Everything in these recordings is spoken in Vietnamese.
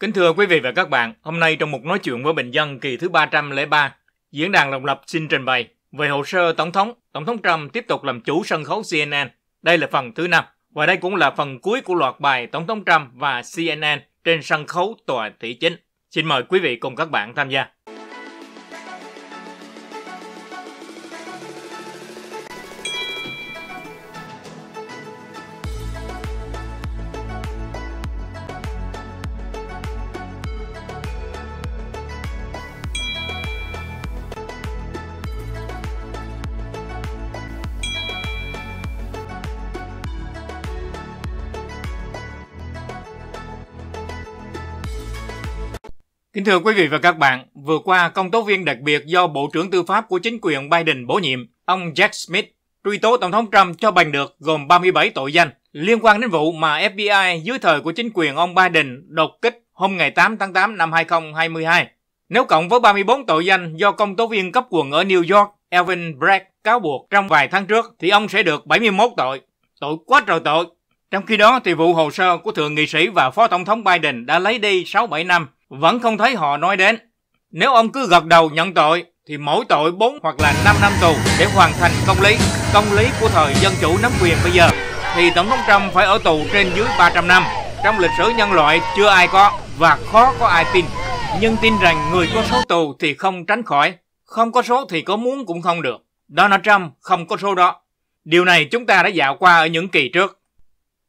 Kính thưa quý vị và các bạn, hôm nay trong một nói chuyện với bình dân kỳ thứ 303, diễn đàn độc lập xin trình bày về hồ sơ Tổng thống, Tổng thống Trump tiếp tục làm chủ sân khấu CNN. Đây là phần thứ năm và đây cũng là phần cuối của loạt bài Tổng thống Trump và CNN trên sân khấu tòa thị chính. Xin mời quý vị cùng các bạn tham gia. thưa quý vị và các bạn, vừa qua, công tố viên đặc biệt do Bộ trưởng Tư pháp của chính quyền Biden bổ nhiệm, ông Jack Smith, truy tố Tổng thống Trump cho bằng được gồm 37 tội danh liên quan đến vụ mà FBI dưới thời của chính quyền ông Biden đột kích hôm ngày 8 tháng 8 năm 2022. Nếu cộng với 34 tội danh do công tố viên cấp quận ở New York, Elvin Bragg cáo buộc trong vài tháng trước, thì ông sẽ được 71 tội. Tội quá trời tội. Trong khi đó, thì vụ hồ sơ của thượng nghị sĩ và phó tổng thống Biden đã lấy đi 6-7 năm vẫn không thấy họ nói đến. Nếu ông cứ gật đầu nhận tội thì mỗi tội 4 hoặc là 5 năm tù để hoàn thành công lý, công lý của thời dân chủ nắm quyền bây giờ thì Tổng thống Trump phải ở tù trên dưới 300 năm. Trong lịch sử nhân loại chưa ai có và khó có ai tin. Nhưng tin rằng người có số tù thì không tránh khỏi, không có số thì có muốn cũng không được. Donald Trump không có số đó. Điều này chúng ta đã dạo qua ở những kỳ trước.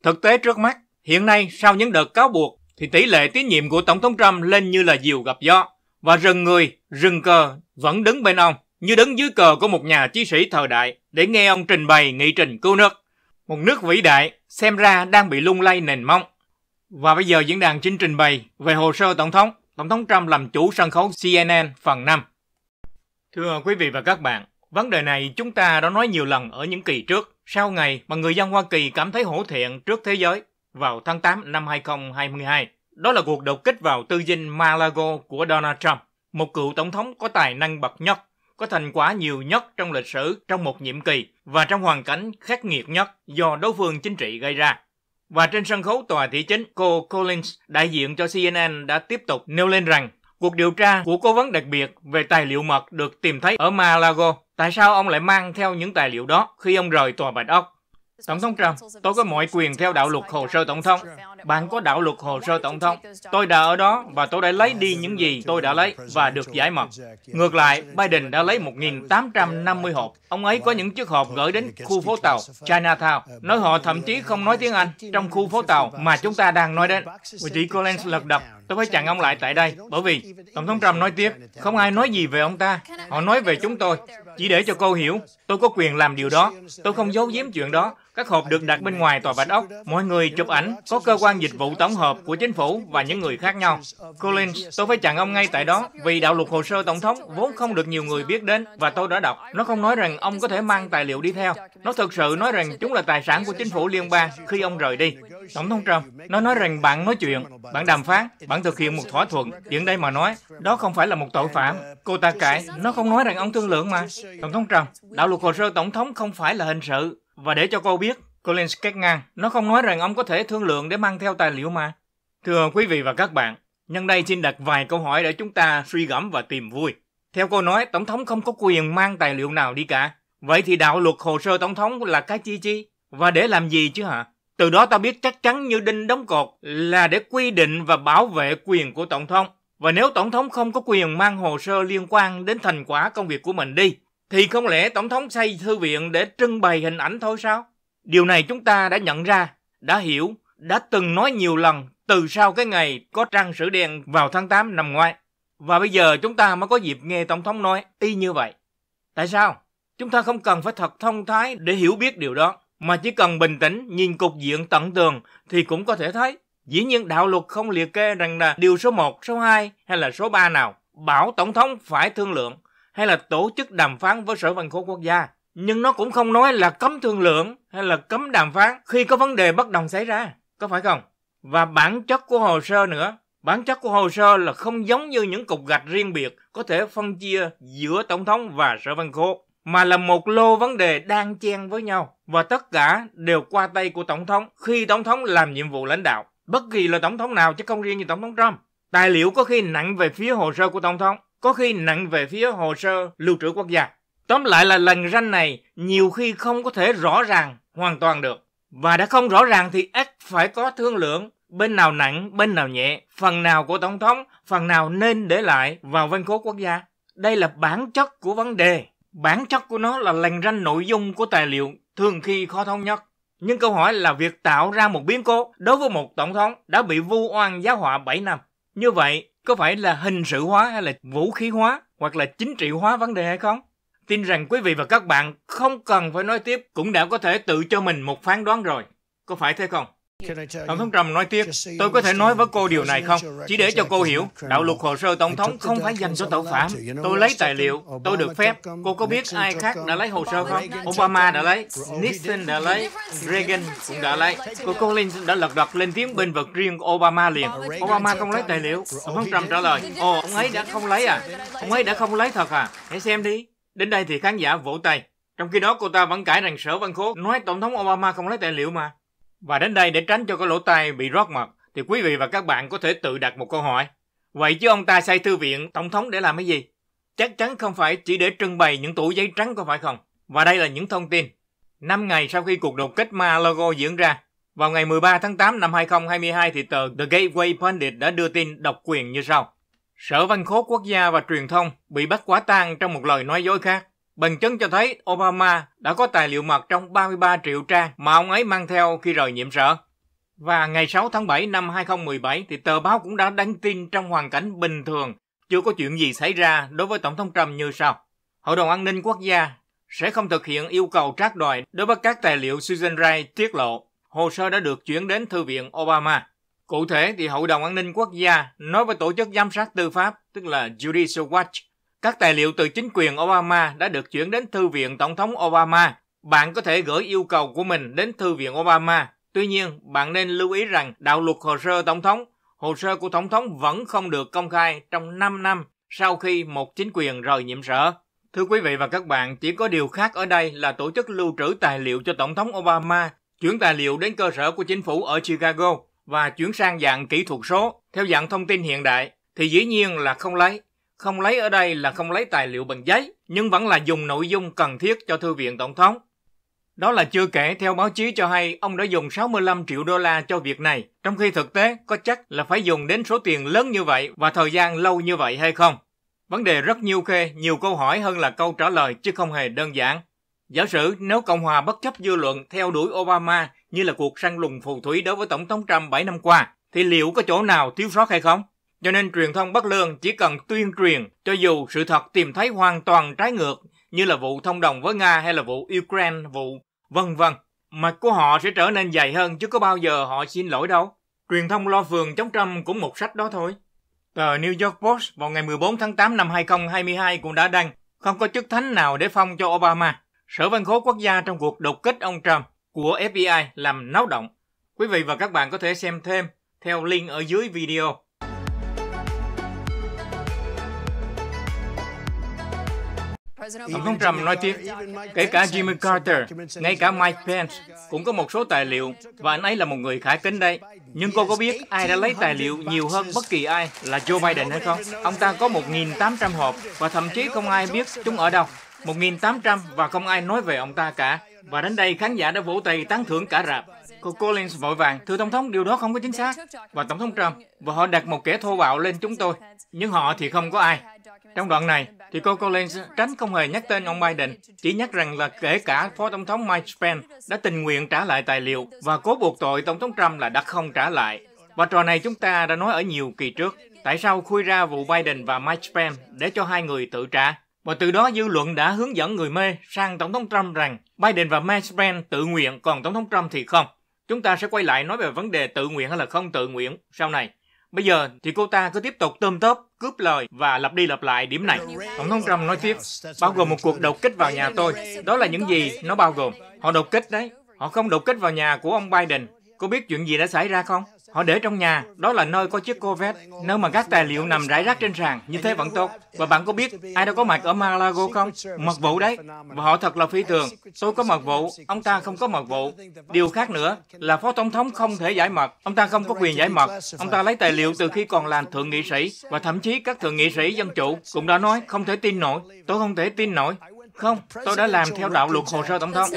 Thực tế trước mắt, hiện nay sau những đợt cáo buộc thì tỷ lệ tín nhiệm của Tổng thống Trump lên như là diều gặp gió và rừng người, rừng cờ vẫn đứng bên ông như đứng dưới cờ của một nhà chiến sĩ thời đại để nghe ông trình bày nghị trình cứu nước. Một nước vĩ đại xem ra đang bị lung lay nền móng. Và bây giờ diễn đàn chính trình bày về hồ sơ Tổng thống, Tổng thống Trump làm chủ sân khấu CNN phần 5. Thưa quý vị và các bạn, vấn đề này chúng ta đã nói nhiều lần ở những kỳ trước, sau ngày mà người dân Hoa Kỳ cảm thấy hổ thẹn trước thế giới vào tháng 8 năm 2022 đó là cuộc đột kích vào tư dinh Malago của Donald Trump, một cựu tổng thống có tài năng bậc nhất, có thành quả nhiều nhất trong lịch sử trong một nhiệm kỳ và trong hoàn cảnh khắc nghiệt nhất do đối phương chính trị gây ra. Và trên sân khấu tòa thị chính, cô Collins, đại diện cho CNN đã tiếp tục nêu lên rằng cuộc điều tra của cố vấn đặc biệt về tài liệu mật được tìm thấy ở Malago. Tại sao ông lại mang theo những tài liệu đó khi ông rời tòa Bạch Ốc? Tổng thống Trump, tôi có mọi quyền theo đạo luật hồ sơ tổng thống. Bạn có đạo luật hồ sơ tổng thống. Tôi đã ở đó và tôi đã lấy đi những gì tôi đã lấy và được giải mật. Ngược lại, Biden đã lấy 1.850 hộp. Ông ấy có những chiếc hộp gửi đến khu phố tàu Chinatown. Nói họ thậm chí không nói tiếng Anh trong khu phố tàu mà chúng ta đang nói đến. Vị trí Collins lật đập. Tôi phải chặn ông lại tại đây bởi vì Tổng thống Trump nói tiếp, không ai nói gì về ông ta. Họ nói về chúng tôi. Chỉ để cho cô hiểu, tôi có quyền làm điều đó. Tôi không giấu giếm chuyện đó các hộp được đặt bên ngoài tòa bạch ốc. Mọi người chụp ảnh, có cơ quan dịch vụ tổng hợp của chính phủ và những người khác nhau. Collins, tôi phải chặn ông ngay tại đó vì đạo luật hồ sơ tổng thống vốn không được nhiều người biết đến và tôi đã đọc. Nó không nói rằng ông có thể mang tài liệu đi theo. Nó thực sự nói rằng chúng là tài sản của chính phủ liên bang khi ông rời đi. Tổng thống Trump, nó nói rằng bạn nói chuyện, bạn đàm phán, bạn thực hiện một thỏa thuận. Hiện đây mà nói, đó không phải là một tội phạm. Cô ta cãi, nó không nói rằng ông thương lượng mà. Tổng thống Trump, đạo luật hồ sơ tổng thống không phải là hình sự và để cho cô biết, Collins cắt ngang, nó không nói rằng ông có thể thương lượng để mang theo tài liệu mà. Thưa quý vị và các bạn, nhân đây xin đặt vài câu hỏi để chúng ta suy gẫm và tìm vui. Theo cô nói, Tổng thống không có quyền mang tài liệu nào đi cả. Vậy thì đạo luật hồ sơ Tổng thống là cái chi chi? Và để làm gì chứ hả? Từ đó ta biết chắc chắn như đinh đóng cột là để quy định và bảo vệ quyền của Tổng thống. Và nếu Tổng thống không có quyền mang hồ sơ liên quan đến thành quả công việc của mình đi, thì không lẽ Tổng thống xây thư viện để trưng bày hình ảnh thôi sao? Điều này chúng ta đã nhận ra, đã hiểu, đã từng nói nhiều lần từ sau cái ngày có trăng sử đen vào tháng 8 năm ngoái. Và bây giờ chúng ta mới có dịp nghe Tổng thống nói y như vậy. Tại sao? Chúng ta không cần phải thật thông thái để hiểu biết điều đó, mà chỉ cần bình tĩnh nhìn cục diện tận tường thì cũng có thể thấy. Dĩ nhiên đạo luật không liệt kê rằng là điều số 1, số 2 hay là số 3 nào bảo Tổng thống phải thương lượng hay là tổ chức đàm phán với Sở Văn khố Quốc gia. Nhưng nó cũng không nói là cấm thương lượng hay là cấm đàm phán khi có vấn đề bất đồng xảy ra, có phải không? Và bản chất của hồ sơ nữa, bản chất của hồ sơ là không giống như những cục gạch riêng biệt có thể phân chia giữa Tổng thống và Sở Văn khố mà là một lô vấn đề đang chen với nhau và tất cả đều qua tay của tổng thống khi tổng thống làm nhiệm vụ lãnh đạo bất kỳ là tổng thống nào chứ không riêng như tổng thống Trump. Tài liệu có khi nặng về phía hồ sơ của tổng thống có khi nặng về phía hồ sơ lưu trữ quốc gia. Tóm lại là lần ranh này nhiều khi không có thể rõ ràng hoàn toàn được. Và đã không rõ ràng thì ắt phải có thương lượng bên nào nặng, bên nào nhẹ, phần nào của Tổng thống, phần nào nên để lại vào văn khố quốc gia. Đây là bản chất của vấn đề. Bản chất của nó là lành ranh nội dung của tài liệu thường khi khó thống nhất. Nhưng câu hỏi là việc tạo ra một biến cố đối với một tổng thống đã bị vu oan giáo họa 7 năm. Như vậy, có phải là hình sự hóa hay là vũ khí hóa hoặc là chính trị hóa vấn đề hay không? Tin rằng quý vị và các bạn không cần phải nói tiếp cũng đã có thể tự cho mình một phán đoán rồi. Có phải thế không? Tổng thống Trump nói tiếp, tôi có thể nói với cô điều này không? Chỉ để cho cô hiểu, đạo luật hồ sơ tổng thống không phải dành cho tội phạm. Tôi lấy tài liệu, um, tôi được phép. Cô có um, biết ai khác um, đã lấy hồ sơ không? Obama đã lấy, Nixon đã lấy, Reagan cũng đã lấy. Cô Collins đã lật đật lên tiếng bên vực riêng của Obama liền. Obama không lấy tài liệu. Tổng thống Trump trả lời, ồ, à? ông ấy đã không lấy à? Ông ấy đã không lấy thật à? Hãy xem đi. Đến đây thì khán giả vỗ tay. Trong khi đó cô ta vẫn cãi rằng sở văn khố nói Tổng thống Obama không lấy tài liệu mà. Và đến đây để tránh cho cái lỗ tai bị rót mật thì quý vị và các bạn có thể tự đặt một câu hỏi. Vậy chứ ông ta xây thư viện tổng thống để làm cái gì? Chắc chắn không phải chỉ để trưng bày những tủ giấy trắng có phải không? Và đây là những thông tin. năm ngày sau khi cuộc đột kích Malago diễn ra, vào ngày 13 tháng 8 năm 2022 thì tờ The Gateway Pundit đã đưa tin độc quyền như sau. Sở Văn khố Quốc gia và Truyền thông bị bắt quá tang trong một lời nói dối khác. Bằng chứng cho thấy Obama đã có tài liệu mật trong 33 triệu trang mà ông ấy mang theo khi rời nhiệm sở. Và ngày 6 tháng 7 năm 2017 thì tờ báo cũng đã đăng tin trong hoàn cảnh bình thường, chưa có chuyện gì xảy ra đối với Tổng thống Trump như sau. Hội đồng An ninh Quốc gia sẽ không thực hiện yêu cầu trác đòi đối với các tài liệu Susan Rice tiết lộ. Hồ sơ đã được chuyển đến Thư viện Obama. Cụ thể thì Hội đồng An ninh Quốc gia nói với Tổ chức Giám sát Tư pháp, tức là Judicial Watch, các tài liệu từ chính quyền Obama đã được chuyển đến Thư viện Tổng thống Obama. Bạn có thể gửi yêu cầu của mình đến Thư viện Obama. Tuy nhiên, bạn nên lưu ý rằng đạo luật hồ sơ Tổng thống, hồ sơ của Tổng thống vẫn không được công khai trong 5 năm sau khi một chính quyền rời nhiệm sở. Thưa quý vị và các bạn, chỉ có điều khác ở đây là tổ chức lưu trữ tài liệu cho Tổng thống Obama chuyển tài liệu đến cơ sở của chính phủ ở Chicago và chuyển sang dạng kỹ thuật số theo dạng thông tin hiện đại thì dĩ nhiên là không lấy. Không lấy ở đây là không lấy tài liệu bằng giấy, nhưng vẫn là dùng nội dung cần thiết cho Thư viện Tổng thống. Đó là chưa kể theo báo chí cho hay ông đã dùng 65 triệu đô la cho việc này, trong khi thực tế có chắc là phải dùng đến số tiền lớn như vậy và thời gian lâu như vậy hay không? Vấn đề rất nhiều khê, nhiều câu hỏi hơn là câu trả lời chứ không hề đơn giản. Giả sử nếu Cộng hòa bất chấp dư luận theo đuổi Obama như là cuộc săn lùng phù thủy đối với Tổng thống Trump 7 năm qua, thì liệu có chỗ nào thiếu sót hay không? Cho nên truyền thông bất lương chỉ cần tuyên truyền cho dù sự thật tìm thấy hoàn toàn trái ngược như là vụ thông đồng với Nga hay là vụ Ukraine, vụ vân vân. Mặt của họ sẽ trở nên dài hơn chứ có bao giờ họ xin lỗi đâu. Truyền thông lo phường chống Trump cũng một sách đó thôi. Tờ New York Post vào ngày 14 tháng 8 năm 2022 cũng đã đăng không có chức thánh nào để phong cho Obama. Sở văn khố quốc gia trong cuộc đột kích ông Trump của FBI làm náo động. Quý vị và các bạn có thể xem thêm theo link ở dưới video. Tổng thống Trump nói tiếp, kể cả Jimmy Carter, ngay cả Mike Pence cũng có một số tài liệu và anh ấy là một người khả kính đây. Nhưng cô có biết ai đã lấy tài liệu nhiều hơn bất kỳ ai là Joe Biden hay không? Ông ta có 1.800 hộp và thậm chí không ai biết chúng ở đâu. 1.800 và không ai nói về ông ta cả. Và đến đây khán giả đã vỗ tay tán thưởng cả rạp. Cô Collins vội vàng, thưa Tổng thống, điều đó không có chính xác. Và Tổng thống Trump, và họ đặt một kẻ thô bạo lên chúng tôi. Nhưng họ thì không có ai. Trong đoạn này, thì cô Collins tránh không hề nhắc tên ông Biden, chỉ nhắc rằng là kể cả Phó Tổng thống Mike Pence đã tình nguyện trả lại tài liệu và cố buộc tội Tổng thống Trump là đã không trả lại. Và trò này chúng ta đã nói ở nhiều kỳ trước. Tại sao khui ra vụ Biden và Mike Pence để cho hai người tự trả? Và từ đó dư luận đã hướng dẫn người mê sang Tổng thống Trump rằng Biden và Mike Pence tự nguyện, còn Tổng thống Trump thì không. Chúng ta sẽ quay lại nói về vấn đề tự nguyện hay là không tự nguyện sau này. Bây giờ thì cô ta cứ tiếp tục tôm tóp, cướp lời và lặp đi lặp lại điểm này. Tổng thống Trump nói tiếp, bao gồm một cuộc đột kích vào nhà tôi. Đó là những gì nó bao gồm. Họ đột kích đấy. Họ không đột kích vào nhà của ông Biden. Cô biết chuyện gì đã xảy ra không? Họ để trong nhà, đó là nơi có chiếc Corvette, nơi mà các tài liệu nằm rải rác trên sàn, như thế vẫn tốt. Và bạn có biết ai đã có mặt ở Malago không? Mật vụ đấy. Và họ thật là phi thường. Tôi có mật vụ, ông ta không có mật vụ. Điều khác nữa là phó tổng thống không thể giải mật. Ông ta không có quyền giải mật. Ông ta lấy tài liệu từ khi còn làm thượng nghị sĩ và thậm chí các thượng nghị sĩ dân chủ cũng đã nói không thể tin nổi. Tôi không thể tin nổi. Không, tôi đã làm theo đạo luật hồ sơ tổng thống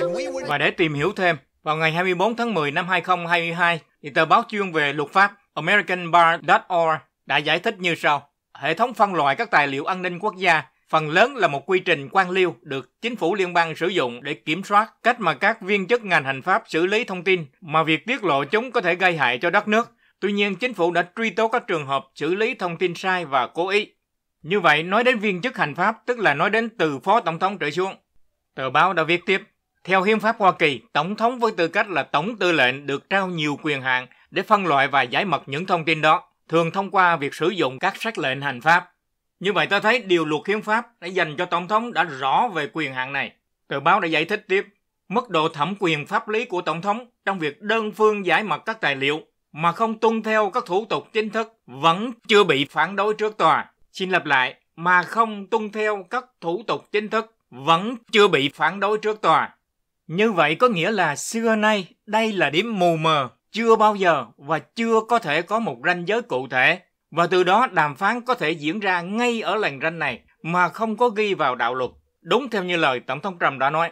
và để tìm hiểu thêm vào ngày 24 tháng 10 năm 2022, thì tờ báo chuyên về luật pháp AmericanBar.org đã giải thích như sau. Hệ thống phân loại các tài liệu an ninh quốc gia phần lớn là một quy trình quan liêu được chính phủ liên bang sử dụng để kiểm soát cách mà các viên chức ngành hành pháp xử lý thông tin mà việc tiết lộ chúng có thể gây hại cho đất nước. Tuy nhiên, chính phủ đã truy tố các trường hợp xử lý thông tin sai và cố ý. Như vậy, nói đến viên chức hành pháp tức là nói đến từ phó tổng thống trở xuống. Tờ báo đã viết tiếp, theo hiến pháp Hoa Kỳ, tổng thống với tư cách là tổng tư lệnh được trao nhiều quyền hạn để phân loại và giải mật những thông tin đó, thường thông qua việc sử dụng các sắc lệnh hành pháp. Như vậy ta thấy điều luật hiến pháp đã dành cho tổng thống đã rõ về quyền hạn này. Tờ báo đã giải thích tiếp, mức độ thẩm quyền pháp lý của tổng thống trong việc đơn phương giải mật các tài liệu mà không tuân theo các thủ tục chính thức vẫn chưa bị phản đối trước tòa. Xin lặp lại, mà không tuân theo các thủ tục chính thức vẫn chưa bị phản đối trước tòa. Như vậy có nghĩa là xưa nay đây là điểm mù mờ, chưa bao giờ và chưa có thể có một ranh giới cụ thể. Và từ đó đàm phán có thể diễn ra ngay ở làng ranh này mà không có ghi vào đạo luật. Đúng theo như lời Tổng thống Trump đã nói.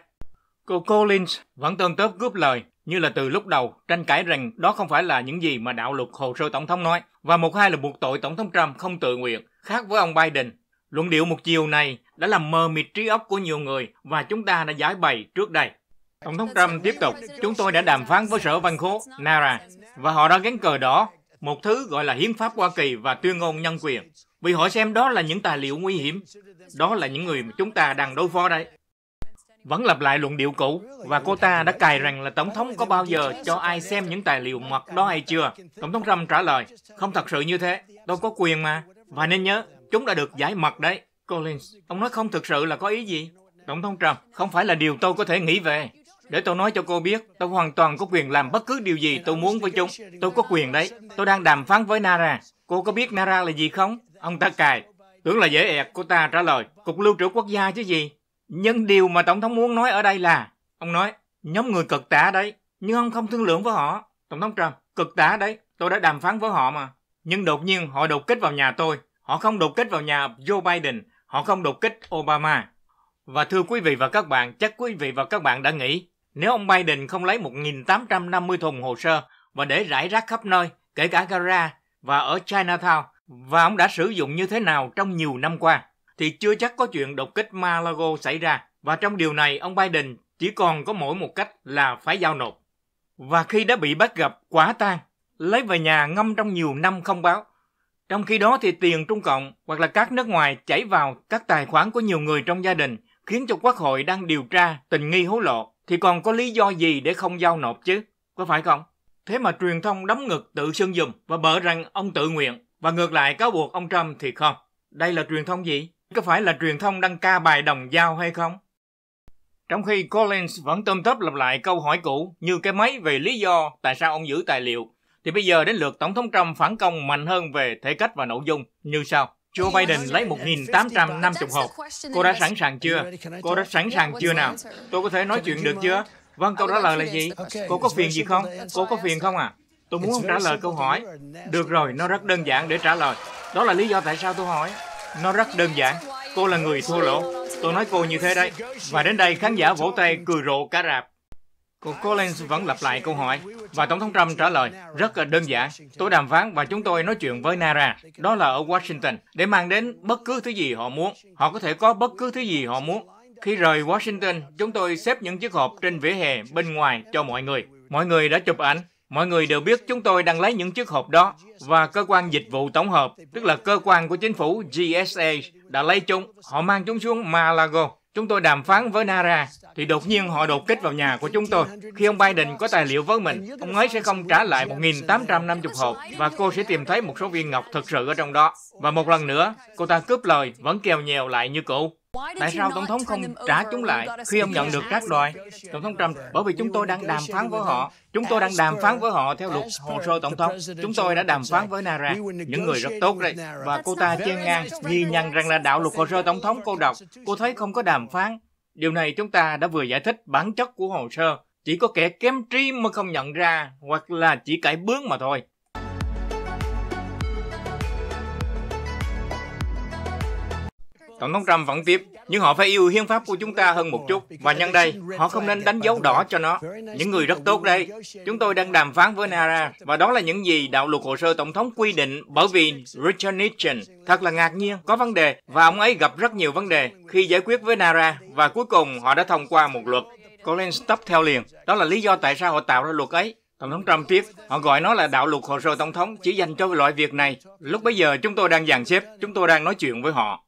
Cô Collins vẫn tơn tớp cướp lời như là từ lúc đầu tranh cãi rằng đó không phải là những gì mà đạo luật hồ sơ tổng thống nói và một hai là buộc tội tổng thống Trump không tự nguyện khác với ông Biden. Luận điệu một chiều này đã làm mờ mịt trí óc của nhiều người và chúng ta đã giải bày trước đây. Tổng thống Trump tiếp tục, chúng tôi đã đàm phán với Sở Văn khố NARA và họ đã gắn cờ đỏ, một thứ gọi là Hiến pháp Hoa Kỳ và tuyên ngôn nhân quyền. Vì họ xem đó là những tài liệu nguy hiểm, đó là những người mà chúng ta đang đối phó đây. Vẫn lặp lại luận điệu cũ, và cô ta đã cài rằng là Tổng thống có bao giờ cho ai xem những tài liệu mật đó hay chưa? Tổng thống Trump trả lời, không thật sự như thế, tôi có quyền mà. Và nên nhớ, chúng đã được giải mật đấy. Collins, ông nói không thực sự là có ý gì? Tổng thống Trump, không phải là điều tôi có thể nghĩ về. Để tôi nói cho cô biết, tôi hoàn toàn có quyền làm bất cứ điều gì tôi muốn với chúng. Tôi có quyền đấy. Tôi đang đàm phán với Nara. Cô có biết Nara là gì không? Ông ta cài. Tưởng là dễ ẹt, cô ta trả lời. Cục lưu trữ quốc gia chứ gì. Nhưng điều mà Tổng thống muốn nói ở đây là, ông nói, nhóm người cực tả đấy, nhưng ông không thương lượng với họ. Tổng thống Trump, cực tả đấy, tôi đã đàm phán với họ mà. Nhưng đột nhiên họ đột kích vào nhà tôi. Họ không đột kích vào nhà Joe Biden, họ không đột kích Obama. Và thưa quý vị và các bạn, chắc quý vị và các bạn đã nghĩ nếu ông Biden không lấy 1.850 thùng hồ sơ và để rải rác khắp nơi, kể cả gara và ở Chinatown, và ông đã sử dụng như thế nào trong nhiều năm qua, thì chưa chắc có chuyện đột kích Malago xảy ra. Và trong điều này, ông Biden chỉ còn có mỗi một cách là phải giao nộp. Và khi đã bị bắt gặp quả tang, lấy về nhà ngâm trong nhiều năm không báo. Trong khi đó thì tiền Trung Cộng hoặc là các nước ngoài chảy vào các tài khoản của nhiều người trong gia đình, khiến cho Quốc hội đang điều tra tình nghi hối lộ thì còn có lý do gì để không giao nộp chứ, có phải không? Thế mà truyền thông đóng ngực tự sưng dùm và bỡ rằng ông tự nguyện và ngược lại cáo buộc ông Trump thì không. Đây là truyền thông gì? Có phải là truyền thông đăng ca bài đồng giao hay không? Trong khi Collins vẫn tôm tấp lặp lại câu hỏi cũ như cái máy về lý do tại sao ông giữ tài liệu, thì bây giờ đến lượt Tổng thống Trump phản công mạnh hơn về thể cách và nội dung như sau. Joe Biden lấy 1.850 hộp. Cô đã sẵn sàng chưa? Cô đã sẵn sàng chưa nào? Tôi có thể nói chuyện được chưa? Vâng, câu trả lời là gì? Cô có phiền gì không? Cô có phiền không à? Tôi muốn ông trả lời câu hỏi. Được rồi, nó rất đơn giản để trả lời. Đó là lý do tại sao tôi hỏi. Nó rất đơn giản. Cô là người thua lỗ. Tôi nói cô như thế đấy. Và đến đây khán giả vỗ tay cười rộ cá rạp. Cô Collins vẫn lặp lại câu hỏi. Và Tổng thống Trump trả lời, rất là đơn giản. Tôi đàm phán và chúng tôi nói chuyện với NARA, đó là ở Washington, để mang đến bất cứ thứ gì họ muốn. Họ có thể có bất cứ thứ gì họ muốn. Khi rời Washington, chúng tôi xếp những chiếc hộp trên vỉa hè bên ngoài cho mọi người. Mọi người đã chụp ảnh. Mọi người đều biết chúng tôi đang lấy những chiếc hộp đó và cơ quan dịch vụ tổng hợp, tức là cơ quan của chính phủ GSA, đã lấy chúng. Họ mang chúng xuống Malago. Chúng tôi đàm phán với Nara, thì đột nhiên họ đột kích vào nhà của chúng tôi. Khi ông Biden có tài liệu với mình, ông ấy sẽ không trả lại 1.850 hộp và cô sẽ tìm thấy một số viên ngọc thực sự ở trong đó. Và một lần nữa, cô ta cướp lời, vẫn kèo nhèo lại như cũ. Tại sao Tổng thống không trả chúng lại khi ông nhận được các đòi? Tổng thống Trump, bởi vì chúng tôi đang đàm phán với họ. Chúng tôi đang đàm phán với họ theo luật hồ sơ Tổng thống. Chúng tôi đã đàm phán với Nara, những người rất tốt đấy. Và cô ta chen ngang, nghi nhận rằng là đạo luật hồ sơ Tổng thống cô đọc. Cô thấy không có đàm phán. Điều này chúng ta đã vừa giải thích bản chất của hồ sơ. Chỉ có kẻ kém trí mà không nhận ra, hoặc là chỉ cãi bướng mà thôi. Tổng thống Trump vẫn tiếp, nhưng họ phải yêu hiến pháp của chúng ta hơn một chút. Và nhân đây, họ không nên đánh dấu đỏ cho nó. Những người rất tốt đây. Chúng tôi đang đàm phán với Nara, và đó là những gì đạo luật hồ sơ tổng thống quy định bởi vì Richard Nixon thật là ngạc nhiên, có vấn đề, và ông ấy gặp rất nhiều vấn đề khi giải quyết với Nara, và cuối cùng họ đã thông qua một luật. Colin Stubb theo liền. Đó là lý do tại sao họ tạo ra luật ấy. Tổng thống Trump tiếp, họ gọi nó là đạo luật hồ sơ tổng thống chỉ dành cho loại việc này. Lúc bấy giờ chúng tôi đang dàn xếp, chúng tôi đang nói chuyện với họ.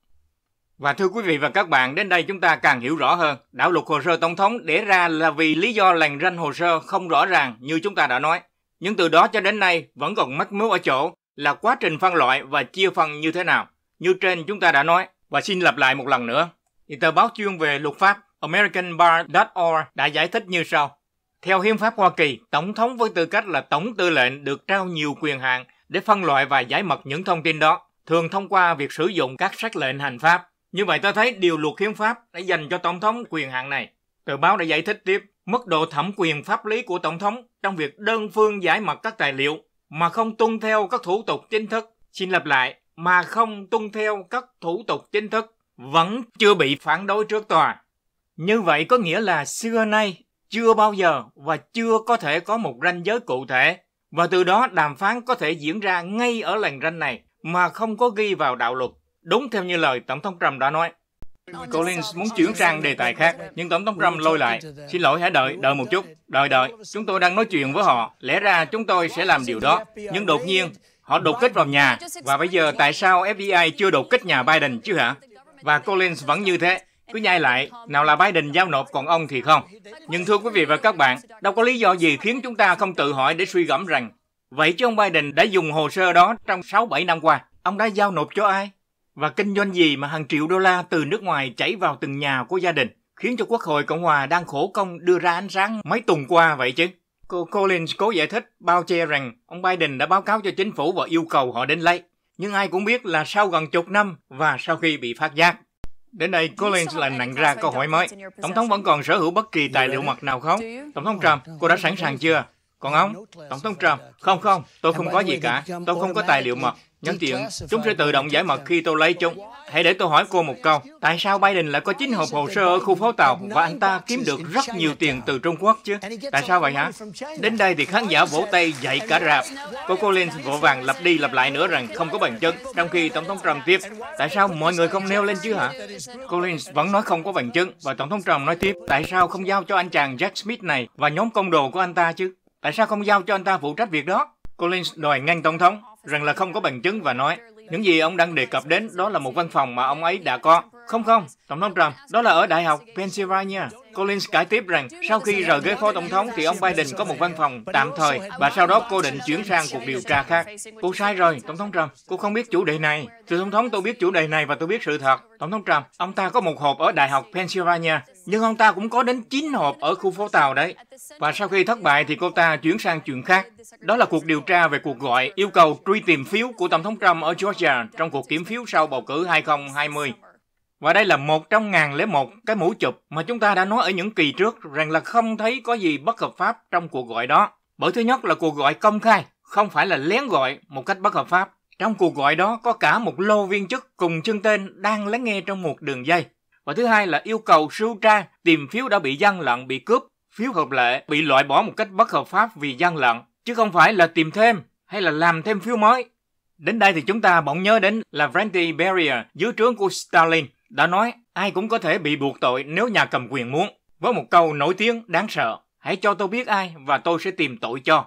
Và thưa quý vị và các bạn, đến đây chúng ta càng hiểu rõ hơn, đạo luật hồ sơ tổng thống để ra là vì lý do lành ranh hồ sơ không rõ ràng như chúng ta đã nói. Nhưng từ đó cho đến nay vẫn còn mắc mớ ở chỗ là quá trình phân loại và chia phân như thế nào. Như trên chúng ta đã nói, và xin lặp lại một lần nữa. Thì tờ báo chuyên về luật pháp AmericanBar.org đã giải thích như sau. Theo Hiến pháp Hoa Kỳ, Tổng thống với tư cách là Tổng tư lệnh được trao nhiều quyền hạn để phân loại và giải mật những thông tin đó, thường thông qua việc sử dụng các sắc lệnh hành pháp như vậy ta thấy điều luật hiến pháp đã dành cho Tổng thống quyền hạn này. Tờ báo đã giải thích tiếp mức độ thẩm quyền pháp lý của Tổng thống trong việc đơn phương giải mật các tài liệu mà không tuân theo các thủ tục chính thức. Xin lặp lại, mà không tuân theo các thủ tục chính thức vẫn chưa bị phản đối trước tòa. Như vậy có nghĩa là xưa nay chưa bao giờ và chưa có thể có một ranh giới cụ thể và từ đó đàm phán có thể diễn ra ngay ở làng ranh này mà không có ghi vào đạo luật. Đúng theo như lời Tổng thống Trump đã nói. Collins muốn chuyển sang đề tài khác, nhưng Tổng thống Trump lôi lại. Xin lỗi, hãy đợi, đợi một chút, đợi đợi. Chúng tôi đang nói chuyện với họ. Lẽ ra chúng tôi sẽ làm điều đó. Nhưng đột nhiên, họ đột kích vào nhà. Và bây giờ tại sao FBI chưa đột kích nhà Biden chứ hả? Và Collins vẫn như thế. Cứ nhai lại, nào là Biden giao nộp còn ông thì không. Nhưng thưa quý vị và các bạn, đâu có lý do gì khiến chúng ta không tự hỏi để suy gẫm rằng Vậy chứ ông Biden đã dùng hồ sơ đó trong 6-7 năm qua. Ông đã giao nộp cho ai? Và kinh doanh gì mà hàng triệu đô la từ nước ngoài chảy vào từng nhà của gia đình, khiến cho Quốc hội Cộng hòa đang khổ công đưa ra ánh sáng mấy tuần qua vậy chứ? Cô Collins cố giải thích bao che rằng ông Biden đã báo cáo cho chính phủ và yêu cầu họ đến lấy. Nhưng ai cũng biết là sau gần chục năm và sau khi bị phát giác. Đến đây, Collins lại nặng ra câu hỏi mới. Tổng thống vẫn còn sở hữu bất kỳ tài liệu mật nào không? Tổng thống Trump, cô đã sẵn sàng chưa? Còn ông, Tổng thống Trump, không không, tôi không có gì cả, tôi không có tài liệu mật. Nhân tiện, chúng sẽ tự động giải mật khi tôi lấy chúng. Hãy để tôi hỏi cô một câu, tại sao Biden lại có chín hộp hồ sơ ở khu phố tàu và anh ta kiếm được rất nhiều tiền từ Trung Quốc chứ? Tại sao vậy hả? Đến đây thì khán giả vỗ tay dậy cả rạp. Cô Collins vội vàng lặp đi lặp lại nữa rằng không có bằng chứng, trong khi Tổng thống Trump tiếp. Tại sao mọi người không nêu lên chứ hả? Collins vẫn nói không có bằng chứng và Tổng thống Trump nói tiếp. Tại sao không giao cho anh chàng Jack Smith này và nhóm công đồ của anh ta chứ? Tại sao không giao cho anh ta phụ trách việc đó? Collins đòi ngăn Tổng thống rằng là không có bằng chứng và nói những gì ông đang đề cập đến đó là một văn phòng mà ông ấy đã có. Không không, Tổng thống Trump, đó là ở Đại học Pennsylvania. Collins cải tiếp rằng sau khi rời ghế phó tổng thống thì ông Biden có một văn phòng tạm thời và sau đó cô định chuyển sang cuộc điều tra khác. Cô sai rồi, Tổng thống Trump. Cô không biết chủ đề này. Thưa Tổng thống, tôi biết chủ đề này và tôi biết sự thật. Tổng thống Trump, ông ta có một hộp ở Đại học Pennsylvania nhưng ông ta cũng có đến 9 hộp ở khu phố Tàu đấy. Và sau khi thất bại thì cô ta chuyển sang chuyện khác. Đó là cuộc điều tra về cuộc gọi yêu cầu truy tìm phiếu của Tổng thống Trump ở Georgia trong cuộc kiểm phiếu sau bầu cử 2020. Và đây là một trong ngàn lẻ một cái mũ chụp mà chúng ta đã nói ở những kỳ trước rằng là không thấy có gì bất hợp pháp trong cuộc gọi đó. Bởi thứ nhất là cuộc gọi công khai, không phải là lén gọi một cách bất hợp pháp. Trong cuộc gọi đó có cả một lô viên chức cùng chân tên đang lắng nghe trong một đường dây và thứ hai là yêu cầu sưu tra tìm phiếu đã bị gian lận bị cướp phiếu hợp lệ bị loại bỏ một cách bất hợp pháp vì gian lận chứ không phải là tìm thêm hay là làm thêm phiếu mới đến đây thì chúng ta bỗng nhớ đến là Brandy Beria dưới trướng của Stalin đã nói ai cũng có thể bị buộc tội nếu nhà cầm quyền muốn với một câu nổi tiếng đáng sợ hãy cho tôi biết ai và tôi sẽ tìm tội cho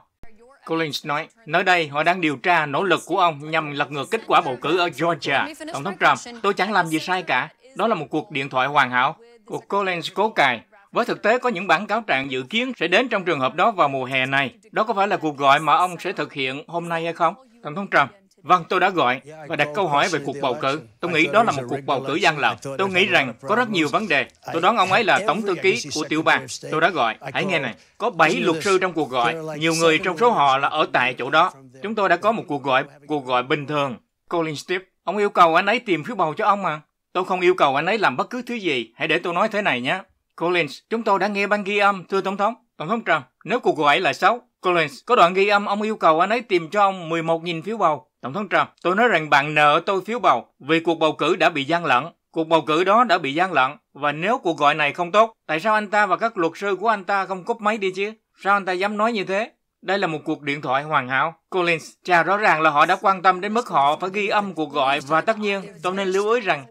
Collins nói, nơi đây họ đang điều tra nỗ lực của ông nhằm lật ngược kết quả bầu cử ở Georgia. Tổng thống Trump, tôi chẳng làm gì sai cả. Đó là một cuộc điện thoại hoàn hảo của Collins cố cài. Với thực tế có những bản cáo trạng dự kiến sẽ đến trong trường hợp đó vào mùa hè này. Đó có phải là cuộc gọi mà ông sẽ thực hiện hôm nay hay không? Tổng thống Trump, Vâng, tôi đã gọi và đặt câu hỏi về cuộc bầu cử. Tôi nghĩ đó là một cuộc bầu cử gian lận. Tôi nghĩ rằng có rất nhiều vấn đề. Tôi đoán ông ấy là tổng thư ký của tiểu bang. Tôi đã gọi. Hãy nghe này. Có 7 luật sư trong cuộc gọi. Nhiều người trong số họ là ở tại chỗ đó. Chúng tôi đã có một cuộc gọi, cuộc gọi bình thường. Colin Stipp, ông yêu cầu anh ấy tìm phiếu bầu cho ông mà. Tôi không yêu cầu anh ấy làm bất cứ thứ gì, hãy để tôi nói thế này nhé. Collins, chúng tôi đã nghe băng ghi âm, thưa Tổng thống. Tổng thống Trump, nếu cuộc gọi là xấu, Collins, có đoạn ghi âm ông yêu cầu anh ấy tìm cho ông 11.000 phiếu bầu. Tổng thống Trump, tôi nói rằng bạn nợ tôi phiếu bầu vì cuộc bầu cử đã bị gian lận. Cuộc bầu cử đó đã bị gian lận và nếu cuộc gọi này không tốt, tại sao anh ta và các luật sư của anh ta không cúp máy đi chứ? Sao anh ta dám nói như thế? Đây là một cuộc điện thoại hoàn hảo. Collins, cha rõ ràng là họ đã quan tâm đến mức họ phải ghi âm cuộc gọi và tất nhiên, tôi nên lưu ý rằng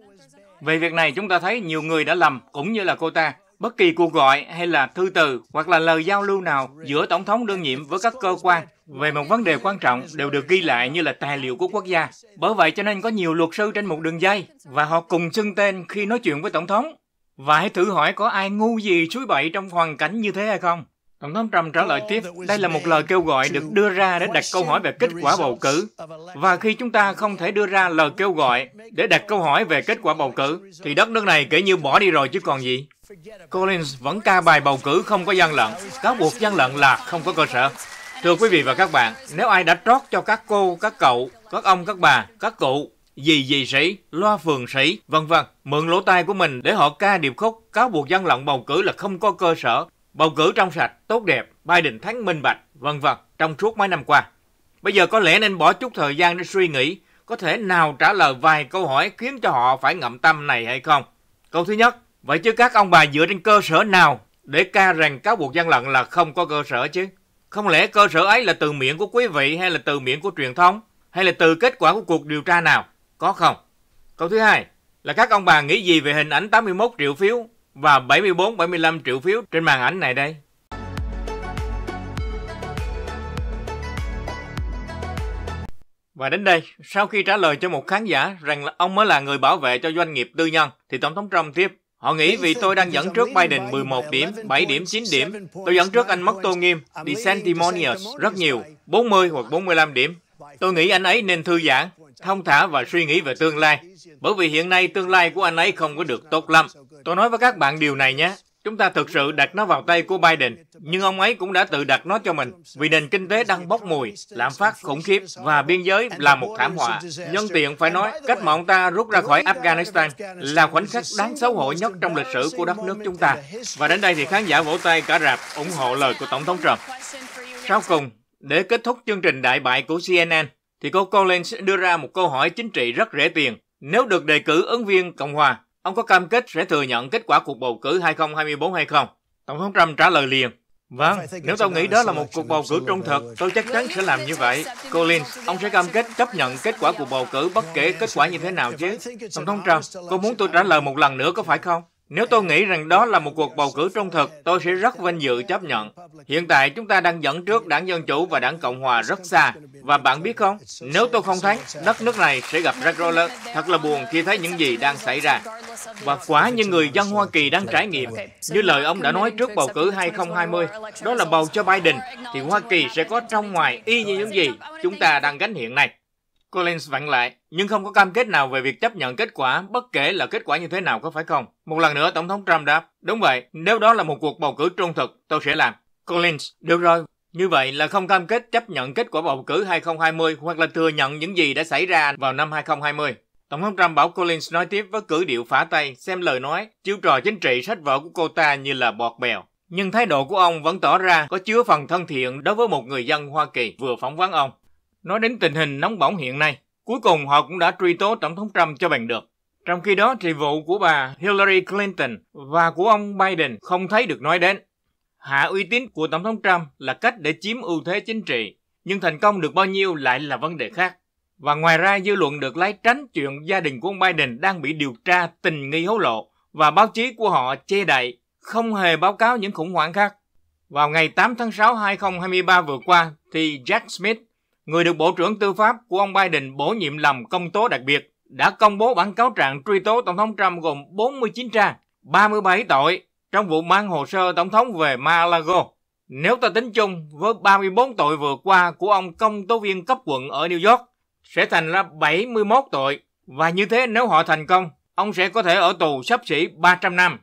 về việc này chúng ta thấy nhiều người đã lầm cũng như là cô ta. Bất kỳ cuộc gọi hay là thư từ hoặc là lời giao lưu nào giữa tổng thống đương nhiệm với các cơ quan về một vấn đề quan trọng đều được ghi lại như là tài liệu của quốc gia. Bởi vậy cho nên có nhiều luật sư trên một đường dây và họ cùng xưng tên khi nói chuyện với tổng thống. Và hãy thử hỏi có ai ngu gì suối bậy trong hoàn cảnh như thế hay không? Tổng thống Trump trả lời tiếp, đây là một lời kêu gọi được đưa ra để đặt câu hỏi về kết quả bầu cử. Và khi chúng ta không thể đưa ra lời kêu gọi để đặt câu hỏi về kết quả bầu cử, thì đất nước này kể như bỏ đi rồi chứ còn gì. Collins vẫn ca bài bầu cử không có gian lận, cáo buộc gian lận là không có cơ sở. Thưa quý vị và các bạn, nếu ai đã trót cho các cô, các cậu, các ông, các bà, các cụ, dì dì sĩ, loa phường sĩ, vân vân, mượn lỗ tai của mình để họ ca điệp khúc cáo buộc gian lận bầu cử là không có cơ sở, bầu cử trong sạch, tốt đẹp, Biden thắng minh bạch, vân vân trong suốt mấy năm qua. Bây giờ có lẽ nên bỏ chút thời gian để suy nghĩ có thể nào trả lời vài câu hỏi khiến cho họ phải ngậm tâm này hay không. Câu thứ nhất, vậy chứ các ông bà dựa trên cơ sở nào để ca rằng cáo buộc gian lận là không có cơ sở chứ? Không lẽ cơ sở ấy là từ miệng của quý vị hay là từ miệng của truyền thông hay là từ kết quả của cuộc điều tra nào? Có không? Câu thứ hai là các ông bà nghĩ gì về hình ảnh 81 triệu phiếu và 74-75 triệu phiếu trên màn ảnh này đây. Và đến đây, sau khi trả lời cho một khán giả rằng là ông mới là người bảo vệ cho doanh nghiệp tư nhân, thì Tổng thống Trump tiếp, Họ nghĩ vì tôi đang dẫn trước Biden 11 điểm, 7 điểm, 9 điểm, tôi dẫn trước anh mất tô nghiêm, đi DeSantimonious rất nhiều, 40 hoặc 45 điểm. Tôi nghĩ anh ấy nên thư giãn, thông thả và suy nghĩ về tương lai, bởi vì hiện nay tương lai của anh ấy không có được tốt lắm. Tôi nói với các bạn điều này nhé. Chúng ta thực sự đặt nó vào tay của Biden, nhưng ông ấy cũng đã tự đặt nó cho mình, vì nền kinh tế đang bốc mùi, lạm phát khủng khiếp và biên giới là một thảm họa. Nhân tiện phải nói, cách mà ông ta rút ra khỏi Afghanistan là khoảnh khắc đáng xấu hổ nhất trong lịch sử của đất nước chúng ta. Và đến đây thì khán giả vỗ tay cả rạp ủng hộ lời của Tổng thống Trump. Sau cùng, để kết thúc chương trình đại bại của CNN, thì cô Collins đưa ra một câu hỏi chính trị rất rẻ tiền. Nếu được đề cử ứng viên Cộng hòa, Ông có cam kết sẽ thừa nhận kết quả cuộc bầu cử 2024 hay không? Tổng thống Trump trả lời liền. Vâng, nếu tôi nghĩ đó là một cuộc bầu cử trung thực, tôi chắc chắn sẽ làm như vậy. Collins, ông sẽ cam kết chấp nhận kết quả cuộc bầu cử bất kể kết quả như thế nào chứ? Tổng thống Trump, cô muốn tôi trả lời một lần nữa có phải không? Nếu tôi nghĩ rằng đó là một cuộc bầu cử trung thực, tôi sẽ rất vinh dự chấp nhận. Hiện tại chúng ta đang dẫn trước đảng Dân Chủ và đảng Cộng Hòa rất xa. Và bạn biết không, nếu tôi không thắng, đất nước này sẽ gặp rắc rối lớn. Thật là buồn khi thấy những gì đang xảy ra. Và quá như người dân Hoa Kỳ đang trải nghiệm, như lời ông đã nói trước bầu cử 2020, đó là bầu cho Biden, thì Hoa Kỳ sẽ có trong ngoài y như những gì chúng ta đang gánh hiện nay. Collins vặn lại, nhưng không có cam kết nào về việc chấp nhận kết quả, bất kể là kết quả như thế nào có phải không? Một lần nữa, Tổng thống Trump đáp, đúng vậy, nếu đó là một cuộc bầu cử trung thực, tôi sẽ làm. Collins, được rồi, như vậy là không cam kết chấp nhận kết quả bầu cử 2020 hoặc là thừa nhận những gì đã xảy ra vào năm 2020. Tổng thống Trump bảo Collins nói tiếp với cử điệu phả tay, xem lời nói, chiêu trò chính trị sách vở của cô ta như là bọt bèo. Nhưng thái độ của ông vẫn tỏ ra có chứa phần thân thiện đối với một người dân Hoa Kỳ vừa phỏng vấn ông. Nói đến tình hình nóng bỏng hiện nay, cuối cùng họ cũng đã truy tố Tổng thống Trump cho bằng được. Trong khi đó thì vụ của bà Hillary Clinton và của ông Biden không thấy được nói đến. Hạ uy tín của Tổng thống Trump là cách để chiếm ưu thế chính trị, nhưng thành công được bao nhiêu lại là vấn đề khác. Và ngoài ra dư luận được lái tránh chuyện gia đình của ông Biden đang bị điều tra tình nghi hối lộ và báo chí của họ che đậy, không hề báo cáo những khủng hoảng khác. Vào ngày 8 tháng 6 2023 vừa qua thì Jack Smith, người được Bộ trưởng Tư pháp của ông Biden bổ nhiệm làm công tố đặc biệt, đã công bố bản cáo trạng truy tố Tổng thống Trump gồm 49 trang, 37 tội trong vụ mang hồ sơ Tổng thống về Malago. Nếu ta tính chung với 34 tội vừa qua của ông công tố viên cấp quận ở New York, sẽ thành ra 71 tội. Và như thế nếu họ thành công, ông sẽ có thể ở tù sắp xỉ 300 năm.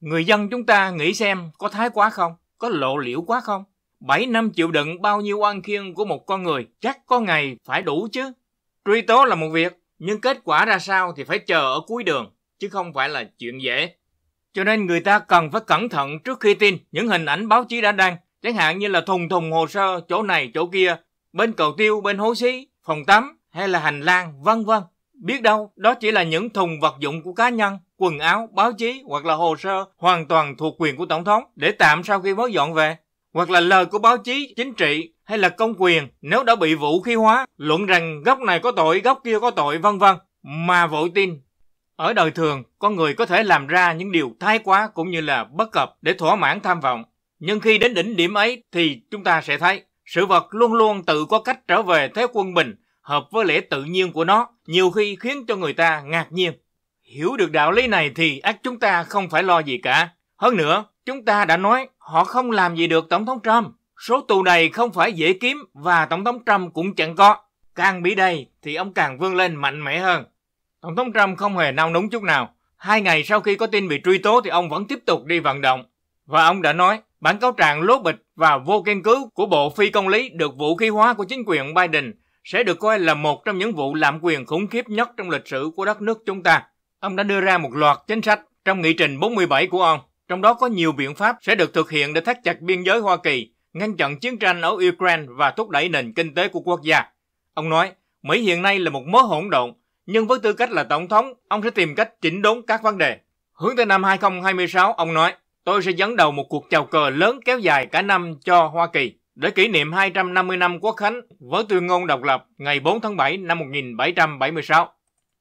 Người dân chúng ta nghĩ xem có thái quá không? Có lộ liễu quá không? bảy năm chịu đựng bao nhiêu oan khiên của một con người chắc có ngày phải đủ chứ. Truy tố là một việc, nhưng kết quả ra sao thì phải chờ ở cuối đường, chứ không phải là chuyện dễ. Cho nên người ta cần phải cẩn thận trước khi tin những hình ảnh báo chí đã đăng, chẳng hạn như là thùng thùng hồ sơ chỗ này chỗ kia, bên cầu tiêu, bên hố xí, phòng tắm hay là hành lang, vân vân. Biết đâu, đó chỉ là những thùng vật dụng của cá nhân, quần áo, báo chí hoặc là hồ sơ hoàn toàn thuộc quyền của Tổng thống để tạm sau khi mới dọn về hoặc là lời của báo chí, chính trị hay là công quyền nếu đã bị vũ khí hóa, luận rằng góc này có tội, góc kia có tội, vân vân mà vội tin. Ở đời thường, con người có thể làm ra những điều thái quá cũng như là bất cập để thỏa mãn tham vọng. Nhưng khi đến đỉnh điểm ấy thì chúng ta sẽ thấy sự vật luôn luôn tự có cách trở về thế quân bình, hợp với lẽ tự nhiên của nó, nhiều khi khiến cho người ta ngạc nhiên. Hiểu được đạo lý này thì ác chúng ta không phải lo gì cả. Hơn nữa, chúng ta đã nói Họ không làm gì được Tổng thống Trump. Số tù này không phải dễ kiếm và Tổng thống Trump cũng chẳng có. Càng bị đây thì ông càng vươn lên mạnh mẽ hơn. Tổng thống Trump không hề nao núng chút nào. Hai ngày sau khi có tin bị truy tố thì ông vẫn tiếp tục đi vận động. Và ông đã nói, bản cáo trạng lố bịch và vô căn cứ của bộ phi công lý được vũ khí hóa của chính quyền Biden sẽ được coi là một trong những vụ lạm quyền khủng khiếp nhất trong lịch sử của đất nước chúng ta. Ông đã đưa ra một loạt chính sách trong nghị trình 47 của ông trong đó có nhiều biện pháp sẽ được thực hiện để thắt chặt biên giới Hoa Kỳ, ngăn chặn chiến tranh ở Ukraine và thúc đẩy nền kinh tế của quốc gia. Ông nói, Mỹ hiện nay là một mớ hỗn độn, nhưng với tư cách là tổng thống, ông sẽ tìm cách chỉnh đốn các vấn đề. Hướng tới năm 2026, ông nói, tôi sẽ dẫn đầu một cuộc chào cờ lớn kéo dài cả năm cho Hoa Kỳ để kỷ niệm 250 năm quốc khánh với tuyên ngôn độc lập ngày 4 tháng 7 năm 1776.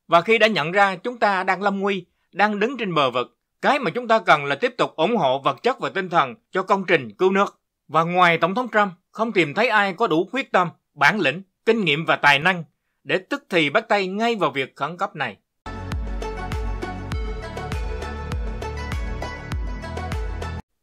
Và khi đã nhận ra chúng ta đang lâm nguy, đang đứng trên bờ vực, cái mà chúng ta cần là tiếp tục ủng hộ vật chất và tinh thần cho công trình cứu nước. Và ngoài Tổng thống Trump, không tìm thấy ai có đủ quyết tâm, bản lĩnh, kinh nghiệm và tài năng để tức thì bắt tay ngay vào việc khẩn cấp này.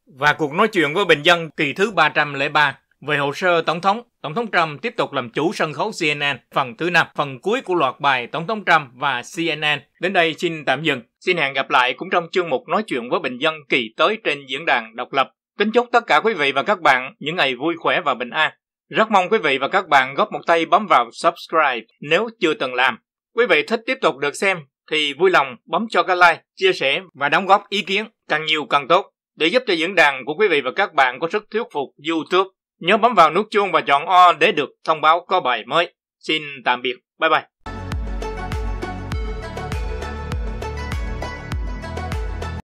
Và cuộc nói chuyện với bình dân kỳ thứ 303 về hồ sơ Tổng thống, Tổng thống Trump tiếp tục làm chủ sân khấu CNN phần thứ năm phần cuối của loạt bài Tổng thống Trump và CNN. Đến đây xin tạm dừng. Xin hẹn gặp lại cũng trong chương mục nói chuyện với bình dân kỳ tới trên diễn đàn độc lập. Kính chúc tất cả quý vị và các bạn những ngày vui khỏe và bình an. Rất mong quý vị và các bạn góp một tay bấm vào subscribe nếu chưa từng làm. Quý vị thích tiếp tục được xem thì vui lòng bấm cho cái like, chia sẻ và đóng góp ý kiến càng nhiều càng tốt để giúp cho diễn đàn của quý vị và các bạn có sức thuyết phục YouTube Nhớ bấm vào nút chuông và chọn O để được thông báo có bài mới. Xin tạm biệt. Bye bye.